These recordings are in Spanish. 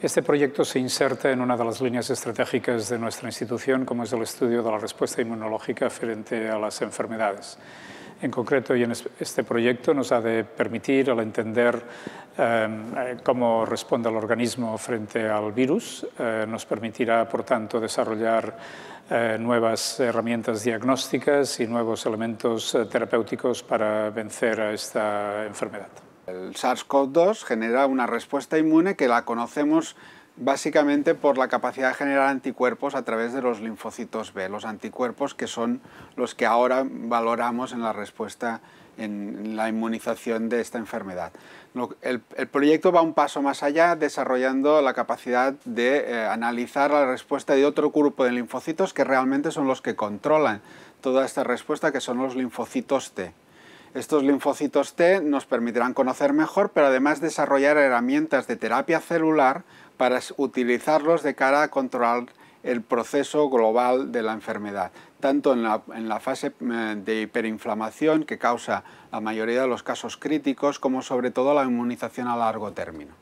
Este proyecto se inserta en una de las líneas estratégicas de nuestra institución, como es el estudio de la respuesta inmunológica frente a las enfermedades. En concreto, y en este proyecto nos ha de permitir al entender em, eh, cómo responde el organismo frente al virus, eh, nos permitirá, por tanto, desarrollar eh, nuevas herramientas diagnósticas y nuevos elementos terapéuticos para vencer a esta enfermedad. El SARS-CoV-2 genera una respuesta inmune que la conocemos básicamente por la capacidad de generar anticuerpos a través de los linfocitos B, los anticuerpos que son los que ahora valoramos en la respuesta en la inmunización de esta enfermedad. El, proyecto va un paso más allá desarrollando la capacidad de eh, analizar la respuesta de otro grupo de linfocitos que realmente son los que controlan toda esta respuesta, que son los linfocitos T. Estos linfocitos T nos permitirán conocer mejor, pero además desarrollar herramientas de terapia celular para utilizarlos de cara a controlar el proceso global de la enfermedad, tanto en la, fase mm, de hiperinflamación que causa la mayoría de los casos críticos, como sobre todo la inmunización a largo término.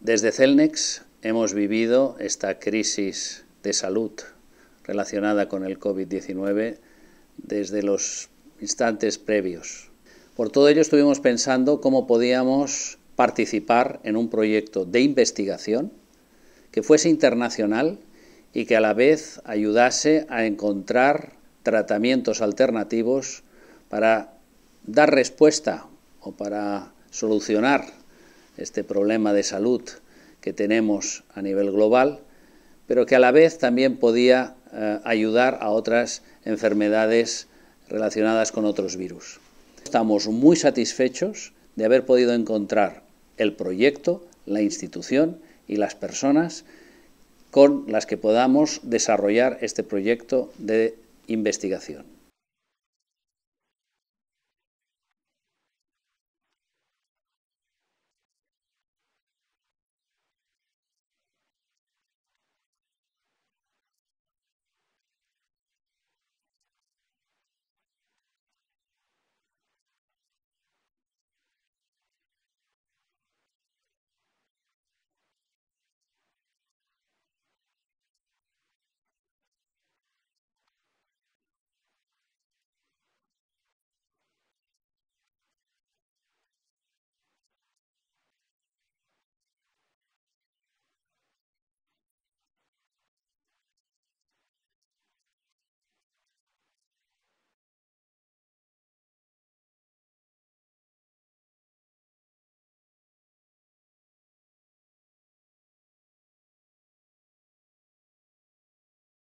Desde Celnex hemos vivido esta crisis de salud relacionada con el COVID-19 desde los instantes previos por todo ello estuvimos pensando cómo podíamos participar en un proyecto de investigación que fuese internacional y que a la vez ayudase a encontrar tratamientos alternativos para dar respuesta o para solucionar este problema de salud que tenemos a nivel global, pero que a la vez también podía eh, ayudar a otras enfermedades relacionadas con otros virus. Estamos muy satisfechos de haber podido encontrar el proyecto, la institución y las personas con las que podamos desarrollar este proyecto de investigación.